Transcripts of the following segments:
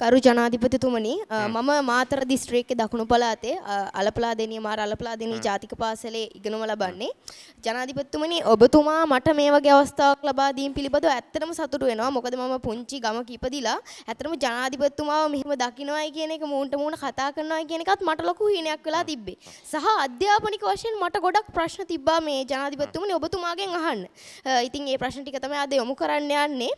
කරු ජනාධිපතිතුමනි මම මාතර දිස්ත්‍රික්කයේ දකුණු පළාතේ අලපලාදෙණිය මාර අලපලාදෙණිය ජාතික පාසලේ ඉගෙනුම ලබන්නේ ජනාධිපතිතුමනි ඔබතුමා මට මේ වගේ අවස්ථාවක් ලබා දීම පිළිබඳව ඇත්තටම සතුටු වෙනවා මොකද මම පුංචි ගමක ඉපදිලා ඇත්තටම ජනාධිපතිතුමාව මෙහෙම දකින්නවයි කියන එක මූණට මූණ කතා කරනවයි කියන එකත් මට ලොකු හිණයක් වෙලා තිබ්බේ සහ අධ්‍යාපනික වශයෙන් මට ගොඩක් ප්‍රශ්න තිබ්බා මේ ජනාධිපතිතුමනි ඔබතුමාගෙන් අහන්න ඉතින් ඒ ප්‍රශ්න ටික තමයි අද යොමු කරන්න යන්නේ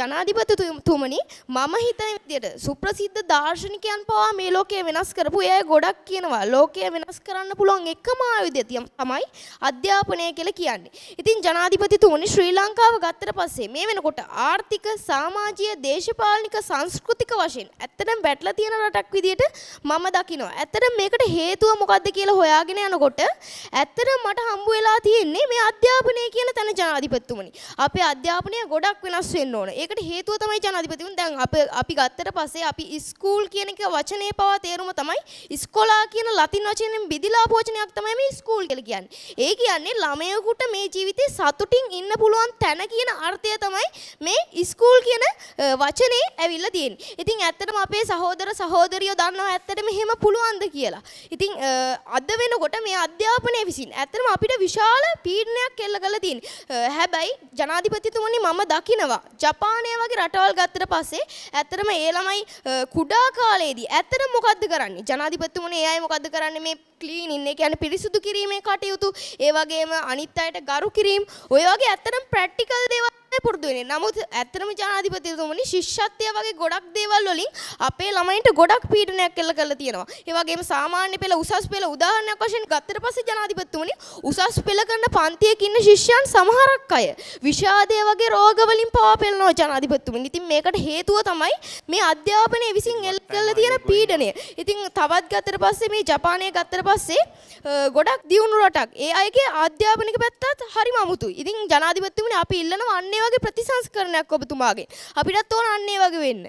ජනාධිපතිතුමනි මම හිතන විදිහට විදියට සුප්‍රසිද්ධ දාර්ශනිකයන් පවා මේ ලෝකය වෙනස් කරපු අය ගොඩක් කියනවා. ලෝකය වෙනස් කරන්න පුළුවන් එකම ආයුධය තමයි අධ්‍යාපනය කියලා කියන්නේ. ඉතින් ජනාධිපතිතුමනි ශ්‍රී ලංකාව ගත්තට පස්සේ මේ වෙනකොට ආර්ථික, සමාජීය, දේශපාලනික, සංස්කෘතික වශයෙන් ඇත්තටම වැටලා තියෙන රටක් විදියට මම දකිනවා. ඇත්තටම මේකට හේතුව මොකක්ද කියලා හොයාගෙන යනකොට ඇත්තටම මට හම්බ වෙලා තියෙන්නේ මේ අධ්‍යාපනය කියන තැන ජනාධිපතිතුමනි. අපේ අධ්‍යාපනය ගොඩක් වෙනස් වෙන්න ඕන. ඒකට හේතුව තමයි ජනාධිපතිතුමනි දැන් අපි ගත්තට ගියාට පස්සේ අපි ස්කූල් කියන එක වචනේ පවා තේරුම තමයි ඉස්කොලා කියන ලතින් වචනෙන් බිදිලා පෝචනයක් තමයි මේ ස්කූල් කියලා කියන්නේ. ඒ කියන්නේ ළමයෙකුට මේ ජීවිතේ සතුටින් ඉන්න පුළුවන් තැන කියන අර්ථය තමයි මේ ස්කූල් කියන වචනේ ඇවිල්ලා තියෙන්නේ. ඉතින් ඇත්තටම අපේ සහෝදර සහෝදරියෝ දන්නවා ඇත්තට මෙහෙම පුළුවන්ද කියලා. ඉතින් අද වෙනකොට මේ අධ්‍යාපනය විසින් ඇත්තටම අපිට විශාල පීඩනයක් කෙල්ල කරලා තියෙන්නේ. හැබැයි ජනාධිපතිතුමනි මම දකිනවා ජපානය වගේ රටවල් ගත්තට පස්සේ ඇත්තටම ඒ ළමයි කුඩා කාලේදී ඇත්තට මොකද්ද කරන්නේ? ජනාධිපතිතුමනේ ඒ අය මොකද්ද කරන්නේ මේ ක්ලීනින් ඒ කියන්නේ පිරිසිදු කිරීමේ කටයුතු ඒ වගේම අනිත් අයට ගරු කිරීම ඔය වගේ ඇත්තටම ප්‍රැක්ටිකල් දේවල් පුරදු වෙන්නේ. නමුත් ඇත්තටම ජනාධිපතිතුමනි ශිෂ්‍යත්වය වගේ ගොඩක් දේවල් වලින් අපේ ළමයින්ට ගොඩක් පීඩනයක් එල්ල කරලා තියෙනවා. ඒ වගේම සාමාන්‍ය පෙළ උසස් පෙළ උදාහරණයක් වශයෙන් ගත්තට පස්සේ ජනාධිපතිතුමනි උසස් පෙළ කරන පන්තියක ඉන්න ශිෂ්‍යයන් සමහරක් අය විෂාදය වගේ රෝග වලින් පවා පෙළනවා ජනාධිපතිතුමනි. ඉතින් මේකට හේතුව තමයි මේ අධ්‍යාපනය විසින් එල්ල කරලා තියෙන පීඩනය. ඉතින් තවත් ගත්තට පස්සේ මේ ජපානය ගත්තට පස්සේ ගොඩක් දියුණු රටක්. ඒ අයගේ අධ්‍යාපනික පැත්තත් හරිම අමුතුයි. ඉතින් ජනාධිපතිතුමනි අපි ඉල්ලනවා අන්නේ අන්නේ වගේ ප්‍රතිසංස්කරණයක් ඔබතුමාගේ අපිටත් ඕන අන්නේ වගේ වෙන්න